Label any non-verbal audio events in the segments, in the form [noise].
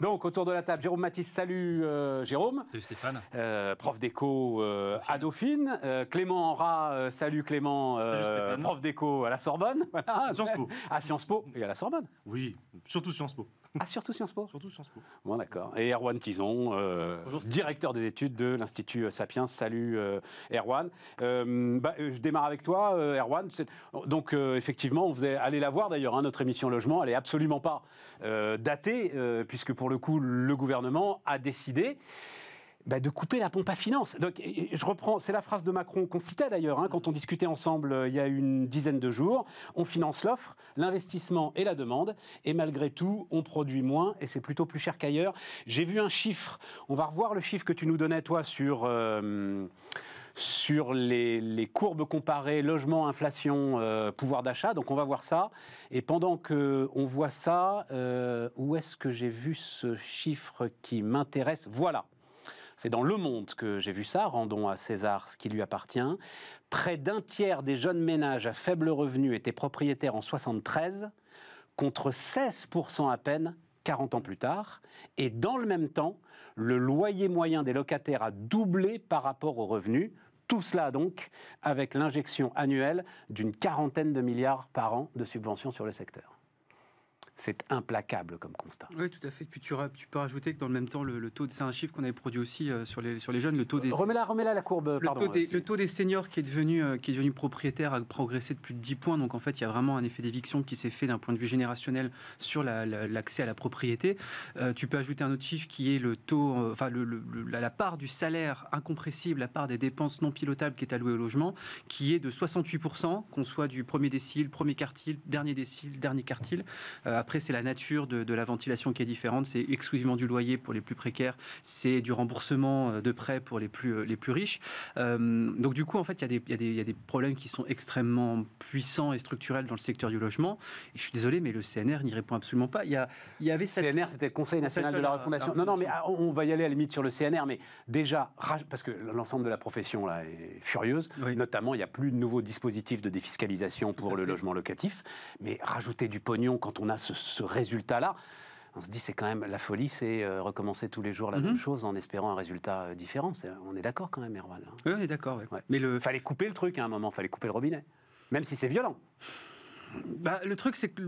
Donc, autour de la table, Jérôme Matisse, salut euh, Jérôme. Salut Stéphane. prof d'éco à Dauphine. Clément Enra, salut Clément, prof d'éco à la Sorbonne. [laughs] À Sciences Po. À Sciences Po et à la Sorbonne. Oui, surtout Sciences Po. Ah, surtout Sciences Po Surtout Sciences Po. Bon, d'accord. Et Erwan Tison, euh, directeur des études de l'Institut Sapiens. Salut, euh, Erwan. Euh, bah, je démarre avec toi, Erwan. Donc, effectivement, vous allez la voir d'ailleurs, hein, notre émission Logement, elle n'est absolument pas datée, puisque pour le coup, le gouvernement a décidé bah, de couper la pompe à finance. Donc, je reprends, c'est la phrase de Macron qu'on citait d'ailleurs hein, quand on discutait ensemble euh, il y a une dizaine de jours. On finance l'offre, l'investissement et la demande, et malgré tout, on produit moins et c'est plutôt plus cher qu'ailleurs. J'ai vu un chiffre. On va revoir le chiffre que tu nous donnais toi sur. Euh, sur les, courbes comparées logement, inflation, euh, pouvoir d'achat. Donc on va voir ça. Et pendant que on voit ça, où est-ce que j'ai vu ce chiffre qui m'intéresse Voilà. C'est dans Le Monde que j'ai vu ça, rendons à César ce qui lui appartient. Près d'un tiers des jeunes ménages à faible revenu étaient propriétaires en 73, contre 16% à peine 40 ans plus tard, et dans le même temps, le loyer moyen des locataires a doublé par rapport aux revenus. Tout cela donc avec l'injection annuelle d'une quarantaine de milliards par an de subventions sur le secteur c'est implacable comme constat. Oui, tout à fait. Puis tu, peux rajouter que dans le même temps, le, le taux, c'est un chiffre qu'on avait produit aussi euh, sur, les, sur les jeunes, le taux des... Euh, remets-la, remets la courbe, le euh, Taux des, seniors qui est, devenu, qui est devenu propriétaire a progressé de plus de 10 points. Donc en fait, il y a vraiment un effet d'éviction qui s'est fait d'un point de vue générationnel sur l'accès à la propriété. tu peux ajouter un autre chiffre qui est le taux, enfin le, la part du salaire incompressible, la part des dépenses non pilotables qui est allouée au logement, qui est de 68%, qu'on soit du premier décile, premier quartile, dernier décile, dernier quartile après, c'est la nature de, la ventilation qui est différente. C'est exclusivement du loyer pour les plus précaires, c'est du remboursement euh, de prêts pour les plus, euh, les plus riches. Euh, donc du coup, en fait, il y, a des problèmes qui sont extrêmement puissants et structurels dans le secteur du logement. Et je suis désolé, mais le CNR n'y répond absolument pas. Il y, avait cette... CNR, c'était Conseil national de la refondation. Ah, non, non, mais ah, on va y aller à la limite sur le CNR, mais déjà, parce que l'ensemble de la profession là, est furieuse, notamment, il n'y a plus de nouveaux dispositifs de défiscalisation pour le logement locatif, mais rajouter du pognon quand on a ce ce résultat-là. On se dit, c'est quand même la folie, c'est euh, recommencer tous les jours la même mhm. chose en espérant un résultat euh, différent. on est d'accord quand même, Erwan. Hein. est d'accord. Mais le fallait couper le truc hein, à un moment, fallait couper le robinet, même si c'est violent. Bah, le truc, c'est que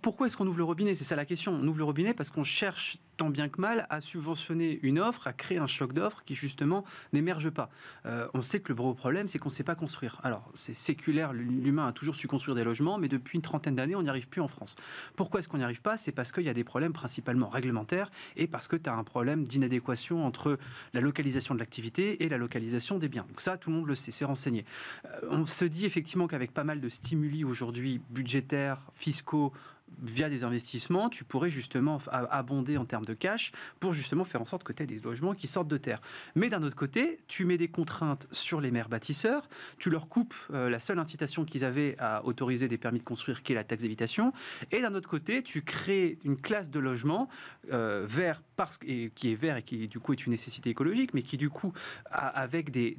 pourquoi est-ce qu'on ouvre le robinet C'est ça la question. On ouvre le robinet parce qu'on cherche bien que mal, à subventionner une offre, à créer un choc d'offres qui justement n'émerge pas. Euh, on sait que le gros problème, c'est qu'on ne sait pas construire. Alors, c'est séculaire, l'humain a toujours su construire des logements, mais depuis une trentaine d'années, on n'y arrive plus en France. Pourquoi est-ce qu'on n'y arrive pas C'est parce qu'il y a des problèmes principalement réglementaires et parce que tu as un problème d'inadéquation entre la localisation de l'activité et la localisation des biens. Donc ça, tout le monde le sait, c'est renseigné. Euh, on se dit effectivement qu'avec pas mal de stimuli aujourd'hui budgétaires, fiscaux, via des investissements, tu pourrais justement abonder en termes de cash pour justement faire en sorte que tu aies des logements qui sortent de terre. Mais d'un autre côté, tu mets des contraintes sur les maires bâtisseurs, tu leur coupes euh, la seule incitation qu'ils avaient à autoriser des permis de construire qui est la taxe d'habitation, et d'un autre côté, tu crées une classe de logements euh, vers et, qui est vert et qui du coup est une nécessité écologique, mais qui du coup avec des,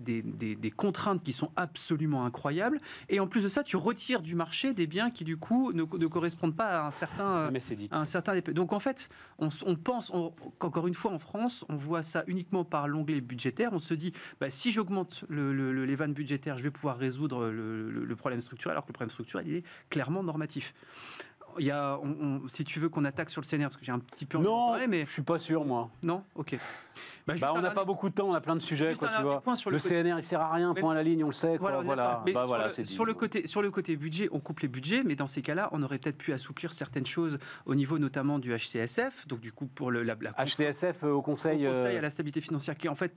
contraintes qui sont absolument incroyables. Et en plus de ça, tu retires du marché des biens qui du coup ne, correspondent pas à un certain. Mais c'est dit. un certain... Donc en fait, on, pense qu'encore une fois en France, on voit ça uniquement par l'onglet budgétaire. On se dit, bah, si j'augmente les vannes budgétaires, je vais pouvoir résoudre le, problème structurel, alors que le problème structurel, il est clairement normatif a, si tu veux qu'on attaque sur le CNR, parce que j'ai un petit peu envie non, de parler, mais... je suis pas sûr, moi. Non Ok. Bah, bah, on n'a pas beaucoup de temps, on a plein de sujets, Sur le, CNR, il sert à rien, point à la ligne, on le sait. Voilà, bah, sur, le, côté, budget, on coupe les budgets, mais dans ces cas-là, on aurait peut-être pu assouplir certaines choses au niveau notamment du HCSF, donc du coup pour le, HCSF euh, au Conseil, conseil euh, à la stabilité financière, qui est en fait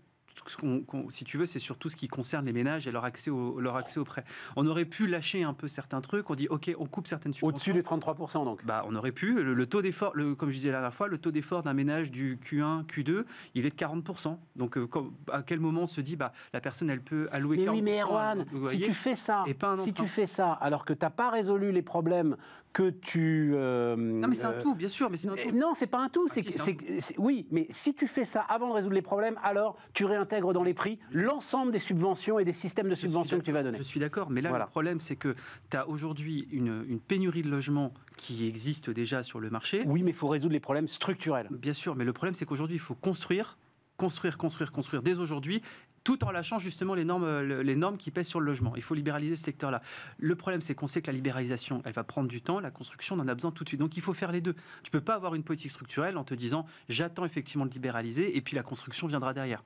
qu'on si tu veux, c'est surtout ce qui concerne les ménages et leur accès au, leur accès prêt. On aurait pu lâcher un peu certains trucs. On dit, OK, on coupe certaines subventions. Au-dessus des 33%, donc bah, On aurait pu. Le, taux d'effort, comme je disais la dernière fois, le taux d'effort d'un ménage du Q1, Q2, il est de 40%. Donc, euh, à quel moment on se dit, bah, la personne, elle peut allouer mais 40% Mais oui, mais Erwan, si tu fais ça, si tu hein. fais ça, alors que tu n'as pas résolu les problèmes que tu. Euh, non, mais c'est un euh, tout, bien sûr, mais c'est un tout. Non, c'est pas un tout. Ah, c'est oui, mais si tu fais ça avant de résoudre les problèmes, alors tu réintègres dans les prix l'ensemble des subventions et des systèmes de subventions que tu vas donner. Je suis d'accord, mais là, le problème, c'est que tu as aujourd'hui une, pénurie de logements qui existe déjà sur le marché. Oui, mais il faut résoudre les problèmes structurels. Bien sûr, mais le problème, c'est qu'aujourd'hui, il faut construire construire, construire, construire dès aujourd'hui tout en lâchant justement les normes, euh, les normes qui pèsent sur le logement. Il faut libéraliser ce secteur-là. Le problème, c'est qu'on sait que la libéralisation, elle va prendre du temps. La construction, on en a besoin tout de suite. Donc, il faut faire les deux. Tu ne peux pas avoir une politique structurelle en te disant j'attends effectivement de libéraliser et puis la construction viendra derrière.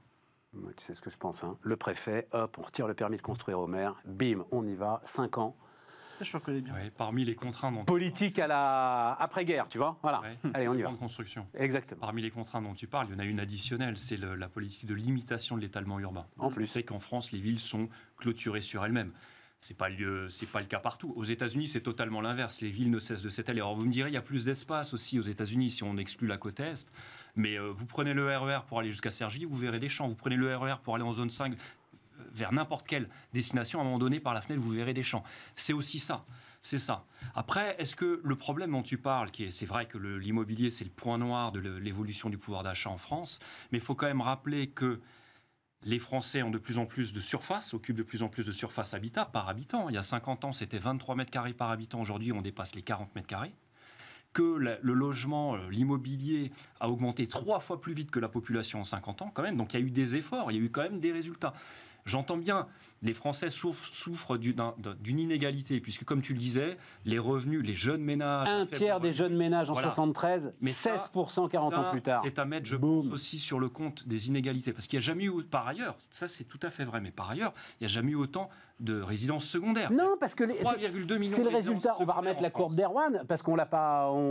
tu sais ce que je pense. Hein. Le préfet, hop, on retire le permis de construire au maire. Bim, on y va. Cinq ans. Je bien. parmi les contraintes. Dont à la après-guerre, tu vois. Voilà. Allez, on y va. construction. Exactement. Parmi les contraintes dont tu parles, il y en a une additionnelle, c'est la politique de limitation de l'étalement urbain. En plus. C'est qu'en France, les villes sont clôturées sur elles-mêmes. C'est pas le c'est pas le cas partout. Aux États-Unis, c'est totalement l'inverse. Les villes ne cessent de s'étaler. Alors vous me direz, il y a plus d'espace aussi aux États-Unis si on exclut la côte est. Mais euh, vous prenez le RER e pour aller jusqu'à Sergi, vous verrez des champs. Vous prenez le RER e pour aller en zone 5, vers n'importe quelle destination, à un moment donné, par la fenêtre, vous verrez des champs. C'est aussi ça. C'est ça. Après, est-ce que le problème dont tu parles, qui est, c'est vrai que l'immobilier, c'est le point noir de l'évolution du pouvoir d'achat en France, mais il faut quand même rappeler que les Français ont de plus en plus de surface, occupent de plus en plus de surface habitat par habitant. Il y a 50 ans, c'était 23 mètres carrés par habitant. Aujourd'hui, on dépasse les 40 mètres carrés. Que le logement, euh, l'immobilier a augmenté trois fois plus vite que la population en 50 ans, quand même. Donc il y a eu des efforts, il y a eu quand même des résultats. J'entends bien, les Français souffrent, d'une inégalité, puisque comme tu le disais, les revenus, les jeunes ménages... Un tiers des jeunes ménages en 73, Mais 16% 40 ans plus tard. C'est à mettre, je pense, aussi sur le compte des inégalités, parce qu'il n'y a jamais eu, par ailleurs, ça c'est tout à fait vrai, mais par ailleurs, il n'y a jamais eu autant de résidences secondaires. Non, parce que... 3,2 C'est le résultat, on va remettre la courbe d'Erwan, parce qu'on ne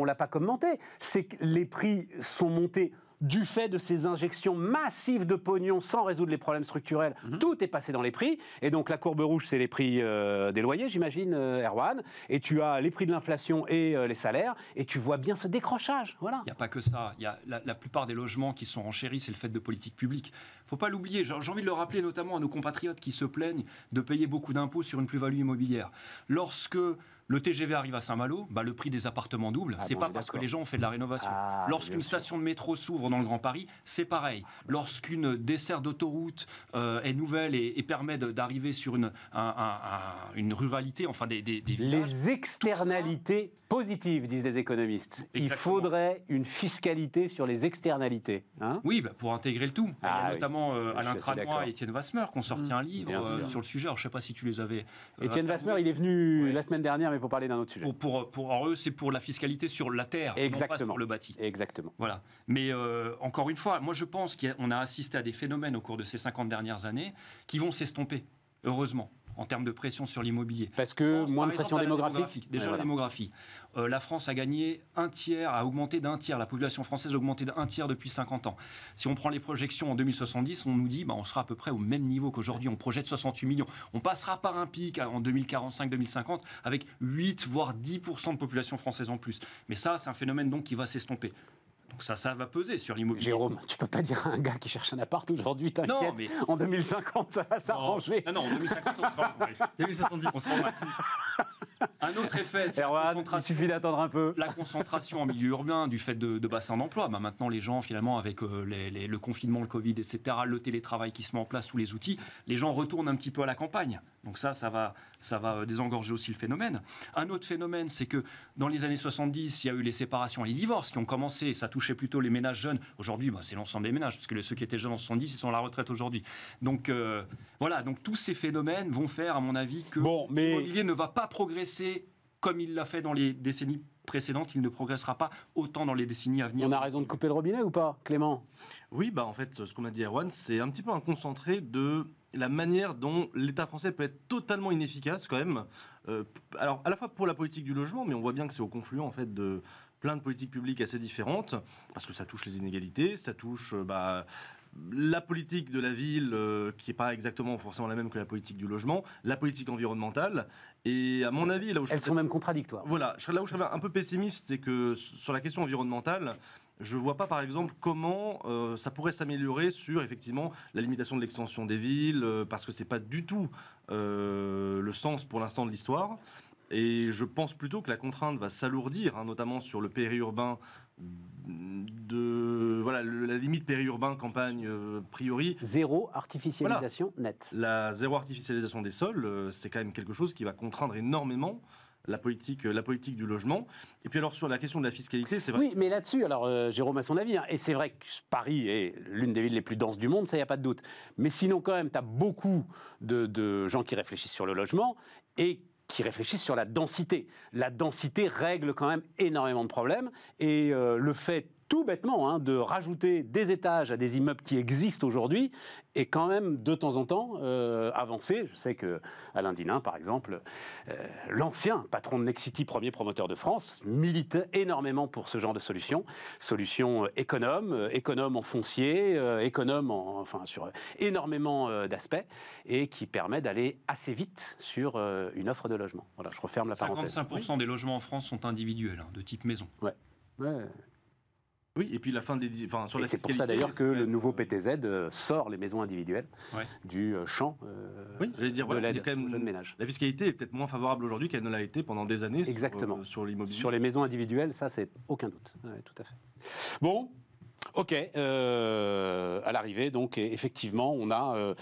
l'a pas commenté, c'est que les prix sont montés du fait de ces injections massives de pognon sans résoudre les problèmes structurels, mhm. tout est passé dans les prix. Et donc la courbe rouge, c'est les prix euh, des loyers, j'imagine, euh, Erwan. Et tu as les prix de l'inflation et euh, les salaires. Et tu vois bien ce décrochage. Voilà. Il n'y a pas que ça. Il y a la, plupart des logements qui sont renchéris, c'est le fait de politique publique. Faut pas l'oublier. J'ai envie de le rappeler notamment à nos compatriotes qui se plaignent de payer beaucoup d'impôts sur une plus-value immobilière. Lorsque le TGV arrive à Saint-Malo, bah, le prix des appartements double. ce ah c'est pas parce que les gens ont fait de la rénovation. Ah, Lorsqu'une station de métro s'ouvre dans le Grand Paris, c'est pareil. Lorsqu'une dessert d'autoroute euh, est nouvelle et, permet d'arriver sur une, une ruralité, enfin des, des, villages, Les externalités positives, disent les économistes. Il faudrait une fiscalité sur les externalités. Hein. oui, bah, pour intégrer le tout. Ah notamment à euh, Alain Cranois et Étienne Vasmer qui ont sorti mmh. un livre euh, sur le sujet. je ne sais pas si tu les avais. Étienne Vasmer, il est venu la semaine dernière, mais parler d'un autre sujet. Pour, pour, eux, c'est pour la fiscalité sur la terre, pas sur le bâti. Exactement. Voilà. Mais euh, encore une fois, moi je pense qu'on a assisté à des phénomènes au cours de ces 50 dernières années qui vont s'estomper, heureusement en termes de pression sur l'immobilier. Parce que moins de pression démographique. Déjà la démographie. Euh, la France a gagné un tiers, a augmenté d'un tiers. La population française a augmenté d'un tiers depuis 50 ans. Si on prend les projections en 2070, on nous dit bah, on sera à peu près au même niveau qu'aujourd'hui. On projette 68 millions. On passera par un pic euh, en 2045-2050 avec 8 voire 10% de population française en plus. Mais ça, c'est un phénomène donc qui va s'estomper. Donc ça, ça va peser sur l'immobilier. Jérôme, tu peux pas dire à un gars qui cherche un appart aujourd'hui, t'inquiète, mais... en 2050, ça va s'arranger. Non, ah non, en 2050, on sera... 2070, on sera un autre effet, c'est suffit d'attendre un peu. La concentration en milieu urbain du fait de, de bassins d'emploi. Bah, maintenant, les gens, finalement, avec euh, le confinement, le Covid, etc., le télétravail qui se met en place, tous les outils, les gens retournent un petit peu à la campagne. Donc ça, ça va, ça va euh, désengorger aussi le phénomène. Un autre phénomène, c'est que dans les années 70, il y a eu les séparations et les divorces qui ont commencé. Et ça touchait plutôt les ménages jeunes. Aujourd'hui, bah, c'est l'ensemble des ménages, parce que ceux qui étaient jeunes en 70, ils sont à la retraite aujourd'hui. Donc euh, voilà, donc tous ces phénomènes vont faire, à mon avis, que bon, l'immobilier ne va pas progresser c'est comme il l'a fait dans les décennies précédentes, il ne progressera pas autant dans les décennies à venir. On a raison de couper le robinet ou pas, Clément Oui, bah en fait, ce qu'on a dit Erwan, c'est un petit peu un concentré de la manière dont l'État français peut être totalement inefficace quand même. Euh, alors à la fois pour la politique du logement, mais on voit bien que c'est au confluent en fait de plein de politiques publiques assez différentes, parce que ça touche les inégalités, ça touche bah, la politique de la ville, euh, qui n'est pas exactement forcément la même que la politique du logement, la politique environnementale, et à mon avis, là où je Elles même contradictoires. Voilà, un peu pessimiste, c'est que sur la question environnementale, je ne vois pas, par exemple, comment euh, ça pourrait s'améliorer sur, effectivement, la limitation de l'extension des villes, euh, parce que ce n'est pas du tout le sens, pour l'instant, de l'histoire. Et je pense plutôt que la contrainte va s'alourdir, hein, notamment sur le périurbain de voilà, la limite périurbain campagne euh, priori. Zéro artificialisation nette. La zéro artificialisation des sols, euh, c'est quand même quelque chose qui va contraindre énormément la politique, euh, la politique du logement. Et puis alors sur la question de la fiscalité, c'est vrai. Oui, mais là-dessus, alors Jérôme a son avis, hein. et c'est vrai que Paris est l'une des villes les plus denses du monde, ça, il n'y a pas de doute. Mais sinon, quand même, tu as beaucoup de, de gens qui réfléchissent sur le logement et qui réfléchissent sur la densité. La densité règle quand même énormément de problèmes et euh, le fait tout bêtement, hein, de rajouter des étages à des immeubles qui existent aujourd'hui et quand même, de temps en temps, euh, avancer. Je sais que Alain Dinin, par exemple, euh, l'ancien patron de Nexity, premier promoteur de France, milite énormément pour ce genre de solution. Solution euh, économe, économe en foncier, économe en, enfin, sur énormément d'aspects et qui permet d'aller assez vite sur une offre de logement. Voilà, je referme la parenthèse. 55% des logements en France sont individuels, hein, de type maison. Ouais. ouais. Oui, et puis la fin des. Enfin, c'est pour ça d'ailleurs que le nouveau PTZ euh, sort les maisons individuelles du euh, champ euh, dire, de l'aide aux jeunes ménages. La fiscalité est peut-être moins favorable aujourd'hui qu'elle ne l'a été pendant des années sur, euh, sur l'immobilier. Sur les maisons individuelles, ça, c'est aucun doute. tout à fait. Bon, Ok, à l'arrivée, donc effectivement, on a,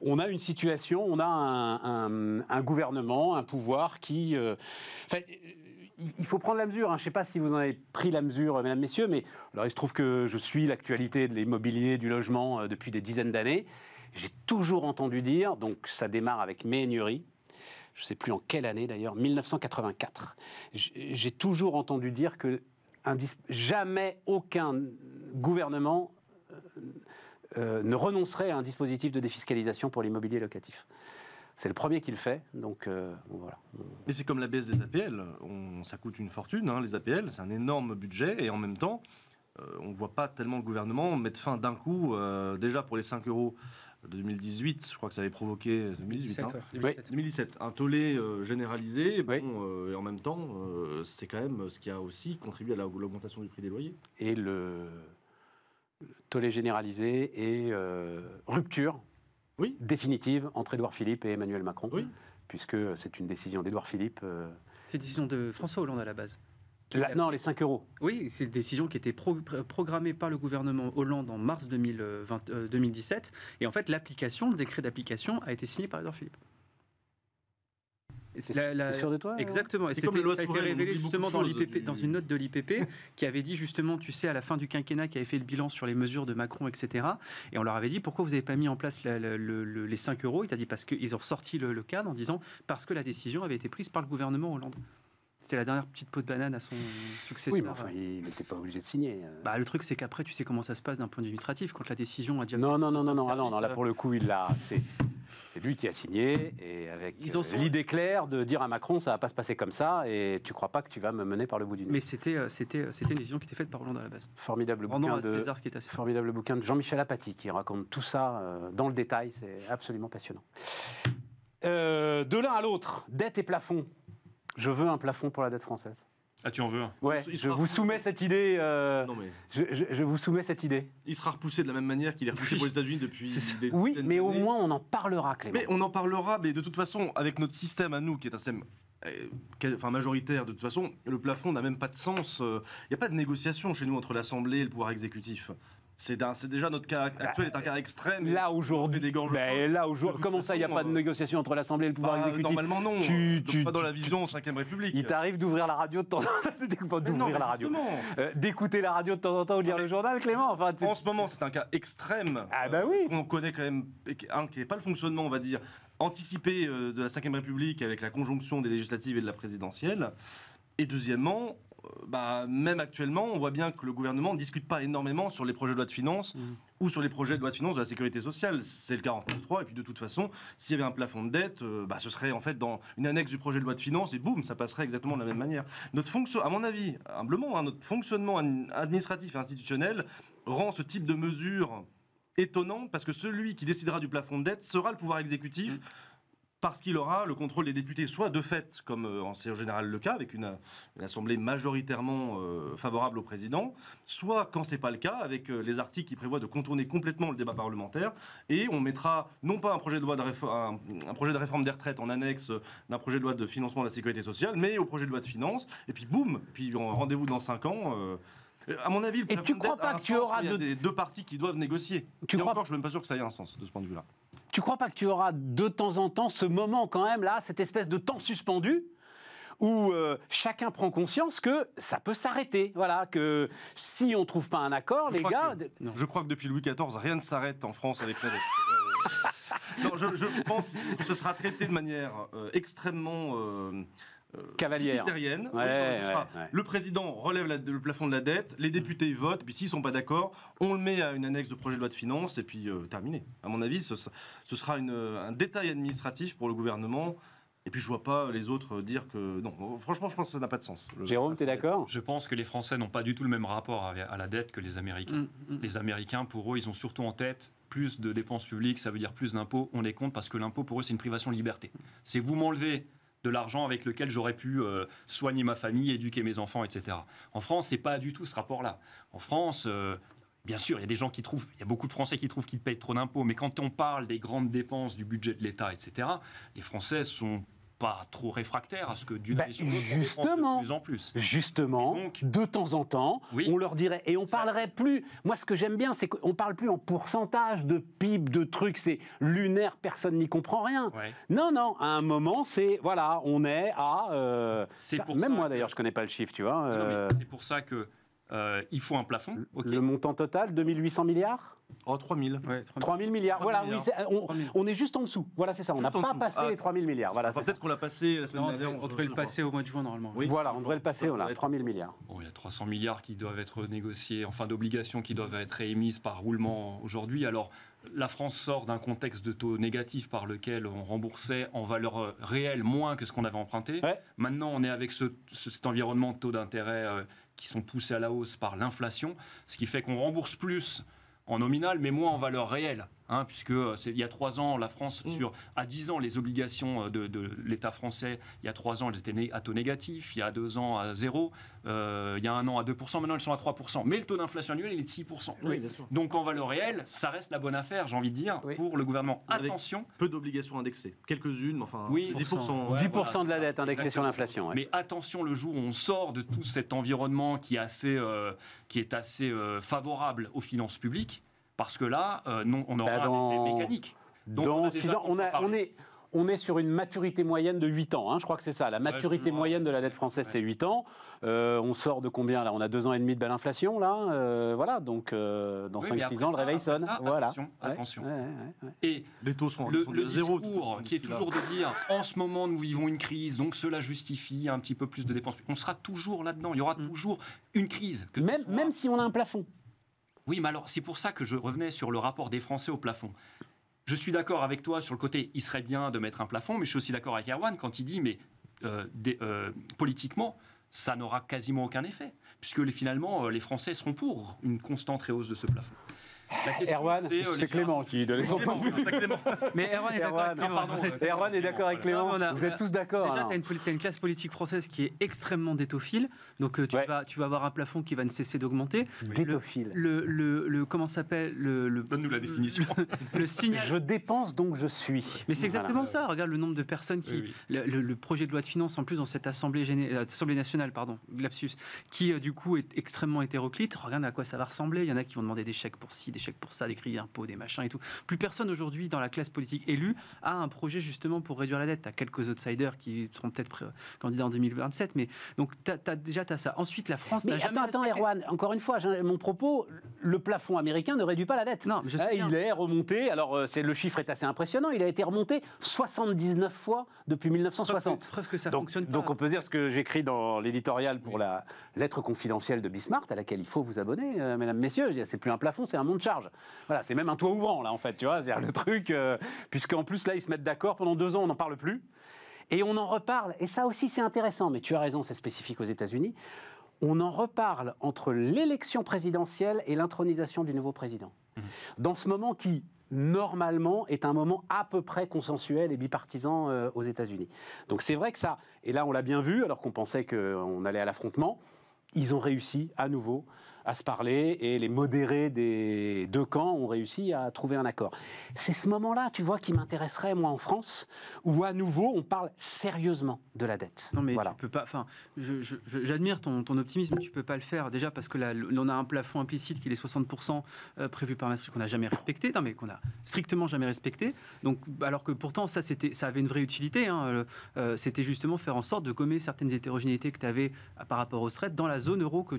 on a une situation, on a un, gouvernement, un pouvoir qui il faut prendre la mesure. Hein. Je ne sais pas si vous en avez pris la mesure, mesdames, messieurs, mais alors il se trouve que je suis l'actualité de l'immobilier, du logement euh, depuis des dizaines d'années. J'ai toujours entendu dire, donc ça démarre avec Ménurie, je ne sais plus en quelle année d'ailleurs, 1984. J'ai toujours entendu dire que jamais aucun gouvernement euh, euh, ne renoncerait à un dispositif de défiscalisation pour l'immobilier locatif. C'est le premier qu'il fait, donc euh, voilà. Mais c'est comme la baisse des APL, ça coûte une fortune, hein, les APL, c'est un énorme budget, et en même temps, euh, on ne voit pas tellement le gouvernement mettre fin d'un coup, euh, déjà pour les 5 euros 2018, je crois que ça avait provoqué 2017, hein. un tollé généralisé. et en même temps, c'est quand même ce qui a aussi contribué à l'augmentation du prix des loyers. Et le, le tollé généralisé et rupture oui. définitive entre Édouard Philippe et Emmanuel Macron, puisque c'est une décision d'Édouard Philippe. Euh, c'est une décision de François Hollande à la base. non, les 5 euros. Oui, c'est une décision qui était programmée par le gouvernement Hollande en mars 2017. Euh, euh, et en fait, l'application, le décret d'application a été signé par Édouard Philippe. La, la... sûr de toi Exactement. Euh et c'était, ça a été révélé justement dans, dans une note de l'IPP qui avait dit justement, tu sais, à la fin du quinquennat, qui avait fait le bilan sur les mesures de Macron, etc. Et on leur avait dit pourquoi vous n'avez pas mis en place les 5 euros Il t'a dit parce qu'ils ont sorti le, le cadre en disant parce que la décision avait été prise par le gouvernement Hollande. C'était la dernière petite peau de banane à son succès. Oui, mais euh. enfin, il n'était pas obligé de signer. Euh. Bah, le truc, c'est qu'après, tu sais comment ça se passe d'un point de vue administratif. Quand la décision a déjà. Non, non, non, non, non, ah non, non, là, pour le coup, il l'a. C'est. C'est lui qui a signé et avec Ils euh, l'idée claire de dire à Macron ça va pas se passer comme ça et tu crois pas que tu vas me mener par le bout du nez. Mais c'était c'était c'était une décision qui était faite par Hollande à la base. Formidable bouquin de César, qui est assez... formidable bouquin de Jean-Michel Apathy qui raconte tout ça dans le détail, c'est absolument passionnant. de l'un à l'autre, dette et plafond je veux un plafond pour la dette française. Ah, tu en veux un Ouais, je vous soumets cette idée. Euh, non, mais... je, vous soumets cette idée. Il sera repoussé de la même manière qu'il est repoussé aux pour les États-Unis depuis Oui, mais au moins on en parlera, Clément. Mais on en parlera, mais de toute façon, avec notre système à nous, qui est un système euh, enfin majoritaire de toute façon, le plafond n'a même pas de sens. Euh, il n'y a pas de négociation chez nous entre l'Assemblée et le pouvoir exécutif. C'est déjà notre cas bah, actuel est un cas extrême. Là aujourd'hui, des bah, là aujourd'hui, comment ça, il n'y a pas de euh, négociation entre l'Assemblée et le pouvoir bah, exécutif Normalement non. Tu, n'es pas dans la vision 5 République. Il t'arrive d'ouvrir la radio de temps en temps, [laughs] euh, d'écouter la radio de temps en temps ou de lire le journal, Clément. en ce moment, c'est un cas extrême. Ah bah oui. Euh, on connaît quand même un qui n'est hein, pas le fonctionnement, on va dire, anticipé de la 5 République avec la conjonction des législatives et de la présidentielle. Et deuxièmement, euh, bah, même actuellement, on voit bien que le gouvernement ne discute pas énormément sur les projets de loi de finances mm. ou sur les projets de loi de finances de la sécurité sociale. C'est le 43 Et puis, de toute façon, s'il y avait un plafond de dette, euh, bah, ce serait en fait dans une annexe du projet de loi de finances et boum, ça passerait exactement de la même manière. Notre fonction, à mon avis, humblement, hein, notre fonctionnement administratif et institutionnel rend ce type de mesure étonnant parce que celui qui décidera du plafond de dette sera le pouvoir exécutif. Mm parce qu'il aura le contrôle des députés, soit de fait, comme euh, en c'est général le cas, avec une, assemblée majoritairement euh, favorable au président, soit quand c'est pas le cas, avec euh, les articles qui prévoient de contourner complètement le débat parlementaire, et on mettra non pas un projet de loi de réforme, un, projet de réforme des retraites en annexe d'un projet de loi de financement de la sécurité sociale, mais au projet de loi de finances, et puis boum, puis rendez-vous dans 5 ans. à mon avis, le et tu crois pas que tu auras de... deux parties qui doivent négocier. Tu ne crois... je suis même pas sûr que ça ait un sens de ce point de vue-là tu crois pas que tu auras de temps en temps ce moment quand même là, cette espèce de temps suspendu où euh, chacun prend conscience que ça peut s'arrêter. Voilà, que si on trouve pas un accord, les gars. je crois que depuis Louis XIV, rien ne s'arrête en France avec la euh, [laughs] non, je, pense que ce sera traité de manière euh, extrêmement. Euh, cavalière. le président relève le plafond de la dette, les députés votent, puis s'ils ne sont pas d'accord, on le met à une annexe de projet de loi de finances, et puis euh, terminé. À mon avis, ce, sera euh, un détail administratif pour le gouvernement. Et puis je vois pas les autres dire que non. Franchement, je pense que ça n'a pas de sens. Jérôme, tu es d'accord Je pense que les Français n'ont pas du tout le même rapport à la dette que les Américains. Mm, mm. Les Américains, pour eux, ils ont surtout en tête plus de dépenses publiques, ça veut dire plus d'impôts. On les compte parce que l'impôt, pour eux, c'est une privation de liberté. C'est vous m'enlevez de l'argent avec lequel j'aurais pu euh, soigner ma famille, éduquer mes enfants, etc. En France, c'est pas du tout ce rapport-là. En France, euh, bien sûr, il y a des gens qui trouvent, il y a beaucoup de Français qui trouvent qu'ils payent trop d'impôts, mais quand on parle des grandes dépenses du budget de l'État, etc., les Français sont pas trop réfractaires à ce que d'une bah, justement, de plus en plus. Justement, de temps en temps, on leur dirait et on parlerait plus. Moi, ce que j'aime bien, c'est qu'on parle plus en pourcentage de PIB, de trucs. C'est lunaire, personne n'y comprend rien. Non, non. À un moment, c'est voilà, on est à. Euh, pour même moi d'ailleurs, je connais pas le chiffre, tu vois. Euh, c'est pour ça que. Euh, il faut un plafond. Le montant total, 2800 milliards Oh, 3 000. 3 000. milliards. voilà, Oui, on, est juste en dessous. Voilà, c'est ça. On n'a pas passé ah, les 3 000 milliards. Voilà, Peut-être qu'on l'a passé la semaine dernière. On, devrait le passer au mois de juin, normalement. Oui. Voilà, on devrait le passer. On a 3 000 milliards. il y a 300 milliards qui doivent être négociés, enfin d'obligations qui doivent être émises par roulement aujourd'hui. Alors, la France sort d'un contexte de taux négatifs par lequel on remboursait en valeur euh, réelle moins que ce qu'on avait emprunté. Maintenant, on est avec cet environnement de taux d'intérêt euh, qui sont poussés à la hausse par l'inflation, ce qui fait qu'on rembourse plus en nominal, mais moins en valeur réelle. Hein, puisque il y a trois ans, la France, mm. sur, à dix ans, les obligations euh, de, l'État français, il y a trois ans, elles étaient à taux négatif, il y a deux ans à zéro, euh, il y a un an à 2%, maintenant elles sont à 3%. Mais le taux d'inflation annuel, il est de 6%. Donc en valeur réelle, ça reste la bonne affaire, j'ai envie de dire, pour le gouvernement. Attention. Peu d'obligations indexées, quelques-unes, enfin, oui, 10%. de la dette indexée sur l'inflation. Mais attention, le jour où on sort de tout cet environnement qui est assez, euh, qui est assez favorable aux finances publiques, parce que là, euh, on aura bah, dans, dans 6 ans, on, est, on est sur une maturité moyenne de 8 ans. Hein, je crois que c'est ça. La maturité moyenne de la dette française, c'est 8 ans. Euh, on sort de combien là On a 2 ans et demi de belle inflation, là. Euh, voilà, donc dans 5-6 ans, le réveil sonne. voilà. Attention. Et les taux seront le, sont le zéro, discours qui est toujours de dire en ce moment, nous vivons une crise, donc cela justifie un petit peu plus de dépenses. On sera toujours là-dedans. Il y aura mm. toujours une crise. même, même si on a un plafond. Oui, mais alors c'est pour ça que je revenais sur le rapport des Français au plafond. Je suis d'accord avec toi sur le côté, il serait bien de mettre un plafond, mais je suis aussi d'accord avec Erwan quand il dit, mais euh, euh, politiquement, ça n'aura quasiment aucun effet, puisque finalement, euh, les Français seront pour une constante réhausse de ce plafond. Bah, Erwan, c'est Clément qui donne son point Mais Erwan est d'accord avec Clément. Erwan est d'accord avec Clément. Vous êtes tous d'accord. Déjà, tu as, une classe politique française qui est extrêmement détophile. Donc, euh, tu, vas, tu vas avoir un plafond qui va ne cesser d'augmenter. Détophile. Le, comment s'appelle le, Donne-nous la définition. [laughs] Le, signal. Je dépense donc je suis. Mais c'est exactement ça. Regarde le nombre de personnes qui. Le, projet de loi de finances, en plus, dans cette Assemblée, euh, Assemblée nationale, pardon, lapsus, qui, euh, du coup, est extrêmement hétéroclite. Regarde à quoi ça va ressembler. Il y en a qui vont demander des chèques pour six des chèques pour ça, des crédits d'impôt, des machins et tout. Plus personne aujourd'hui dans la classe politique élue a un projet justement pour réduire la dette. as quelques outsiders qui seront peut-être candidats en 2027, mais donc t as, déjà, tu as ça. Ensuite, la France n'a jamais. Attends, Erwan, encore une fois, mon propos, le plafond américain ne réduit pas la dette. Non, hein, Il est remonté, alors euh, c'est le chiffre est assez impressionnant, il a été remonté 79 fois depuis 1960. Presque, ça donc, fonctionne Donc on peut dire ce que j'écris dans l'éditorial pour la lettre confidentielle de Bismarck, à laquelle il faut vous abonner, euh, mesdames, messieurs. C'est plus un plafond, c'est un monde voilà, c'est même un toit ouvrant, là, en fait, tu vois, c'est-à-dire le truc, Puisque euh, puisqu'en plus, là, ils se mettent d'accord, pendant deux ans, on n'en parle plus, et on en reparle, et ça aussi, c'est intéressant, mais tu as raison, c'est spécifique aux États-Unis, on en reparle entre l'élection présidentielle et l'intronisation du nouveau président. Mmh. Dans ce moment qui, normalement, est un moment à peu près consensuel et bipartisan euh, aux États-Unis. Donc c'est vrai que ça, et là on l'a bien vu, alors qu'on pensait qu'on allait à l'affrontement, ils ont réussi à nouveau à se parler et les modérés des deux camps ont réussi à trouver un accord. C'est ce moment-là, tu vois, qui m'intéresserait, moi, en France, où à nouveau, on parle sérieusement de la dette. Non, mais voilà. tu peux pas. Enfin, j'admire ton, optimisme, tu peux pas le faire. Déjà, parce que là, on a un plafond implicite qui est les 60% euh, prévu par Maastricht qu'on n'a jamais respecté. Non, mais qu'on a strictement jamais respecté. Donc, alors que pourtant, ça, c'était, ça avait une vraie utilité. Hein, euh, c'était justement faire en sorte de gommer certaines hétérogénéités que tu avais euh, par rapport aux retraites dans la zone euro que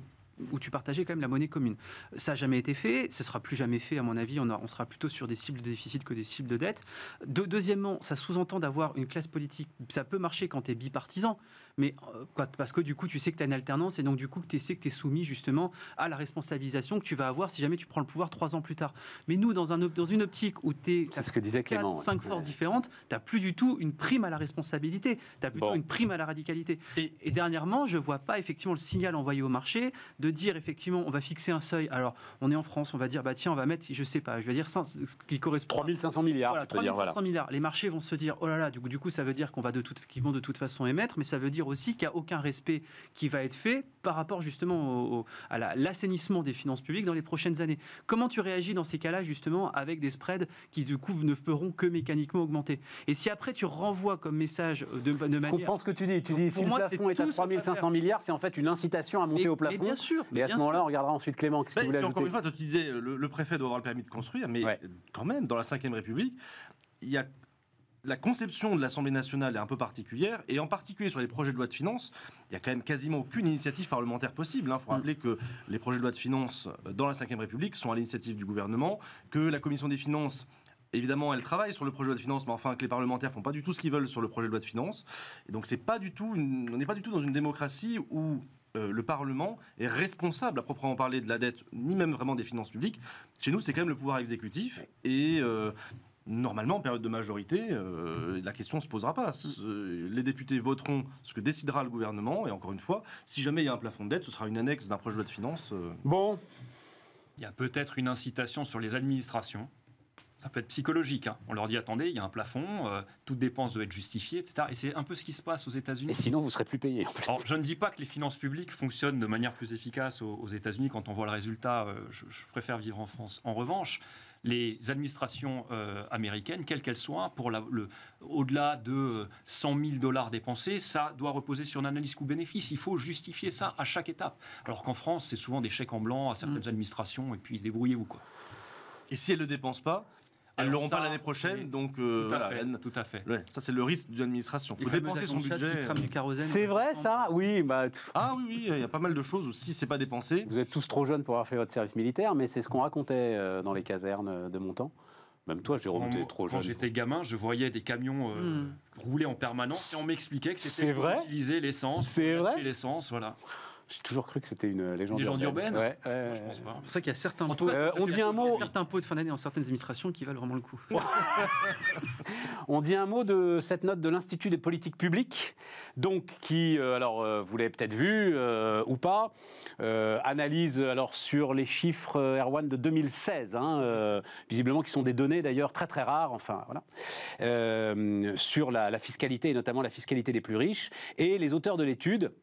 où tu partageais quand même la monnaie commune. Ça n'a jamais été fait, ce sera plus jamais fait à mon avis, on, sera plutôt sur des cibles de déficit que des cibles de dette. deuxièmement, ça sous-entend d'avoir une classe politique, ça peut marcher quand tu es bipartisan, mais euh, quoi, parce que du coup tu sais que tu as une alternance et donc du coup tu sais que tu es soumis justement à la responsabilisation que tu vas avoir si jamais tu prends le pouvoir trois ans plus tard. Mais nous, dans, un, dans une optique où tu es... ce que disait Clément. forces différentes, tu n'as plus du tout une prime à la responsabilité, tu as plutôt une prime à la radicalité. Et, dernièrement, je vois pas effectivement le signal envoyé au marché de dire effectivement, on va fixer un seuil. Alors, on est en France, on va dire, bah tiens, on va mettre, je sais pas, je vais dire ce qui correspond. 3500 milliards. 3500 milliards. Les marchés vont se dire, oh là là, du coup, ça veut dire qu'on va de toute, qu'ils vont de toute façon émettre, mais ça veut dire aussi qu'il n'y a aucun respect qui va être fait par rapport justement à l'assainissement des finances publiques dans les prochaines années. Comment tu réagis dans ces cas-là, justement, avec des spreads qui, du coup, ne feront que mécaniquement augmenter Et si après, tu renvoies comme message de, manière. comprends ce que tu dis. Tu dis, si le plafond est à 3500 milliards, c'est en fait une incitation à monter au plafond. Bien sûr. Mais à ce moment-là, on regardera ensuite Clément. que vous Encore une fois, tu disais euh, le, préfet doit avoir le permis de construire, mais quand même, dans la Ve République, il y a la conception de l'Assemblée nationale est un peu particulière, et en particulier sur les projets de loi de finances, il n'y a quand même quasiment aucune initiative parlementaire possible. Il hein. faut mm. rappeler que les projets de loi de finances euh, dans la Ve République sont à l'initiative du gouvernement, que la Commission des finances Évidemment, elle travaille sur le projet de loi de finances, mais enfin que les parlementaires font pas du tout ce qu'ils veulent sur le projet de loi de finances. Et donc, c'est pas du tout, on n'est pas du tout dans une démocratie où euh, le Parlement est responsable à proprement parler de la dette, ni même vraiment des finances publiques. Chez nous, c'est quand même le pouvoir exécutif et euh, normalement, en période de majorité, euh, la question ne se posera pas. Les députés voteront ce que décidera le gouvernement. Et encore une fois, si jamais il y a un plafond de dette, ce sera une annexe d'un projet de loi de finances. Bon. Il y a peut-être une incitation sur les administrations ça peut être psychologique. Hein. On leur dit attendez, il y a un plafond, euh, toute dépense doit être justifiée, etc. Et c'est un peu ce qui se passe aux États-Unis. Et sinon, vous serez plus payé. je ne dis pas que les finances publiques fonctionnent de manière plus efficace aux, États-Unis. Quand on voit le résultat, euh, je, préfère vivre en France. En revanche, les administrations euh, américaines, quelles qu'elles soient, pour le, au-delà de 100 000 dollars dépensés, ça doit reposer sur une analyse coût-bénéfice. Il faut justifier ça à chaque étape. Alors qu'en France, c'est souvent des chèques en blanc à certaines mm. administrations et puis débrouillez-vous quoi. Et si elles ne dépensent pas, elles l'auront pas l'année prochaine, donc euh, tout, à fait, tout à fait. ça, c'est le risque d'une administration. Il faut dépenser son budget. Euh. C'est vrai, ça Oui. Bah, ah oui, oui, il y a pas mal de choses aussi, c'est pas dépensé. Vous êtes tous trop jeunes pour avoir fait votre service militaire, mais c'est ce qu'on racontait euh, dans les casernes de mon temps. Même toi, j'ai remonté trop jeune. Quand j'étais gamin, je voyais des camions hmm. rouler en permanence et on m'expliquait que c'était utiliser l'essence. C'est vrai L'essence, voilà. J'ai toujours cru que c'était une euh, légende, urbaine. Ouais, je pense pas. C'est pour ça qu'il y a certains pots, euh, on dit un mot... certains pots de fin d'année en certaines administrations qui valent vraiment le coup. [laughs] on dit un mot de cette note de l'Institut des politiques publiques, donc qui, euh, alors vous l'avez peut-être vu ou pas, analyse alors sur les chiffres Erwan de 2016, hein, visiblement qui sont des données d'ailleurs très très rares, enfin voilà, sur la fiscalité et notamment la fiscalité des plus riches. Et les auteurs de l'étude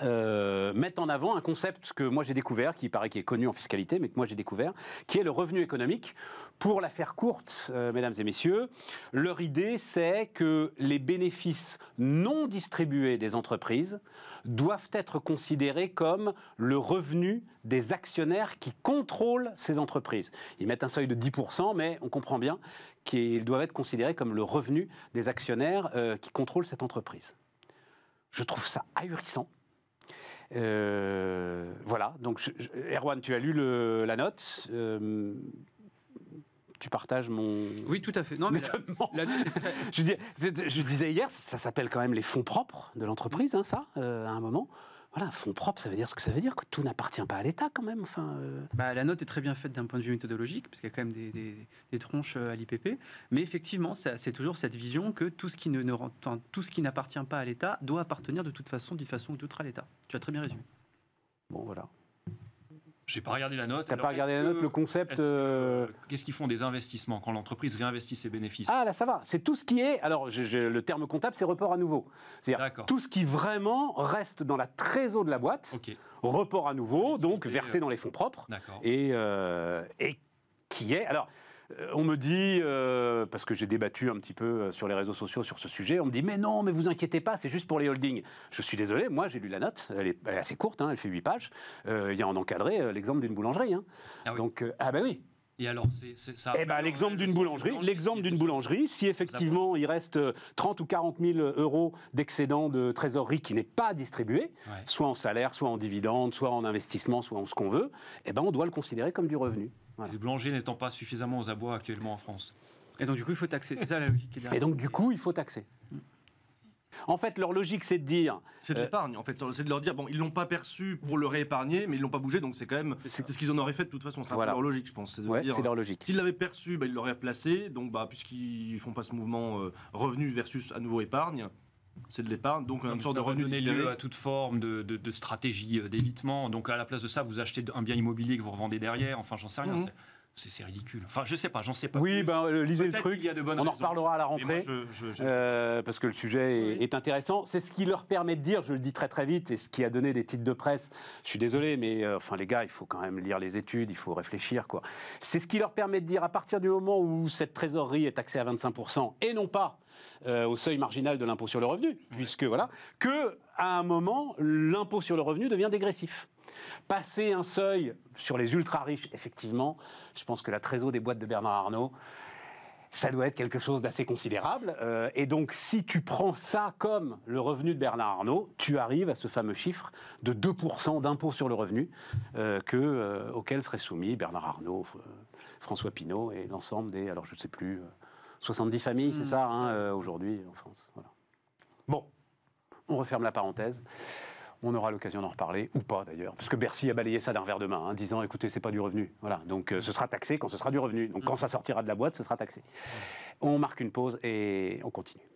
euh, mettent en avant un concept que moi j'ai découvert, qui paraît qui est connu en fiscalité, mais que moi j'ai découvert, qui est le revenu économique. Pour la faire courte, euh, mesdames et messieurs, leur idée c'est que les bénéfices non distribués des entreprises doivent être considérés comme le revenu des actionnaires qui contrôlent ces entreprises. Ils mettent un seuil de 10%, mais on comprend bien qu'ils doivent être considérés comme le revenu des actionnaires euh, qui contrôlent cette entreprise. Je trouve ça ahurissant et euh, voilà, donc Erwan, tu as lu la note. Euh, tu partages mon. Oui, tout à fait. Non, mais [laughs] je, je, disais hier, ça s'appelle quand même les fonds propres de l'entreprise, hein, ça, euh, à un moment voilà, fonds propres, ça veut dire ce que ça veut dire, que tout n'appartient pas à l'État quand même. Enfin, euh. bah, la note est très bien faite d'un point de vue méthodologique, parce qu'il y a quand même des, tronches euh, à l'IPP. Mais effectivement, c'est toujours cette vision que tout ce qui ne, tout ce qui n'appartient pas à l'État doit appartenir de toute façon, d'une façon ou d'autre à l'État. Tu as très bien résumé. Bon, voilà. J'ai pas regardé la note. T'as pas regardé la note, le concept. Euh qu'est-ce qu'ils font des investissements quand l'entreprise réinvestit ses bénéfices Ah là, ça va. C'est tout ce qui est. Alors, le terme comptable, c'est report à nouveau. C'est-à-dire tout ce qui vraiment reste dans la trésorerie de la boîte, report à nouveau, donc versé euh, dans les fonds propres, et, euh, et qui est. Alors, euh, on me dit, euh, parce que j'ai débattu un petit peu euh, sur les réseaux sociaux sur ce sujet, on me dit, mais non, mais vous inquiétez pas, c'est juste pour les holdings. Je suis désolé, moi j'ai lu la note, elle est, assez courte, hein, elle fait 8 pages. Il y a en encadré l'exemple d'une boulangerie. Hein. Ah Donc, ah bah oui, et alors, c'est, ça. Eh ben, l'exemple d'une boulangerie, l'exemple d'une boulangerie, si effectivement il reste 30 ou 40 000 euros d'excédent de trésorerie qui n'est pas distribué, soit en salaire, soit en dividende, soit en investissement, soit en ce qu'on veut, eh ben, on doit le considérer comme du revenu. Les boulangers n'étant pas suffisamment aux abois actuellement en France. Et donc, du coup, il faut taxer. C'est ça la logique qui est Et donc, du coup, il faut taxer. En fait, leur logique, c'est de dire. C'est de euh, l'épargne, en fait. C'est de leur dire, bon, ils l'ont pas perçu pour le réépargner, mais ils l'ont pas bougé, donc c'est quand même. C'est ce qu'ils en auraient fait de toute façon. C'est leur logique, je pense. C'est leur logique. S'ils l'avaient perçu, bah, ils l'auraient placé. Donc, bah, puisqu'ils font pas ce mouvement euh, revenu versus à nouveau épargne, c'est de l'épargne, donc une sorte de revenu lieu à toute forme de, stratégie euh, d'évitement. Donc à la place de ça, vous achetez un bien immobilier que vous revendez derrière. Enfin, j'en sais rien. Mhm. C'est ridicule. Enfin, je sais pas, j'en sais pas. Oui, ben, euh, lisez le truc. Il y a de on en reparlera à la rentrée, euh, parce que le sujet est, intéressant. C'est ce qui leur permet de dire, je le dis très très vite, et ce qui a donné des titres de presse. Je suis désolé, mais enfin les gars, il faut quand même lire les études, il faut réfléchir, quoi. C'est ce qui leur permet de dire, à partir du moment où cette trésorerie est taxée à 25 et non pas euh, au seuil marginal de l'impôt sur le revenu, puisque voilà, que à un moment, l'impôt sur le revenu devient dégressif. Passer un seuil sur les ultra riches, effectivement, je pense que la trésor des boîtes de Bernard Arnault, ça doit être quelque chose d'assez considérable. Euh, et donc, si tu prends ça comme le revenu de Bernard Arnault, tu arrives à ce fameux chiffre de 2% d'impôt sur le revenu euh, auquel seraient soumis Bernard Arnault, François Pinault et l'ensemble des, alors je ne sais plus, 70 familles, c'est mm. ça, hein, euh, aujourd'hui en France. Voilà. Bon, on referme la parenthèse. On aura l'occasion d'en reparler, ou pas d'ailleurs, parce que Bercy a balayé ça d'un verre de main, hein, disant écoutez, c'est pas du revenu. Voilà, donc euh, ce sera taxé quand ce sera du revenu. Donc quand mm. ça sortira de la boîte, ce sera taxé. On marque une pause et on continue.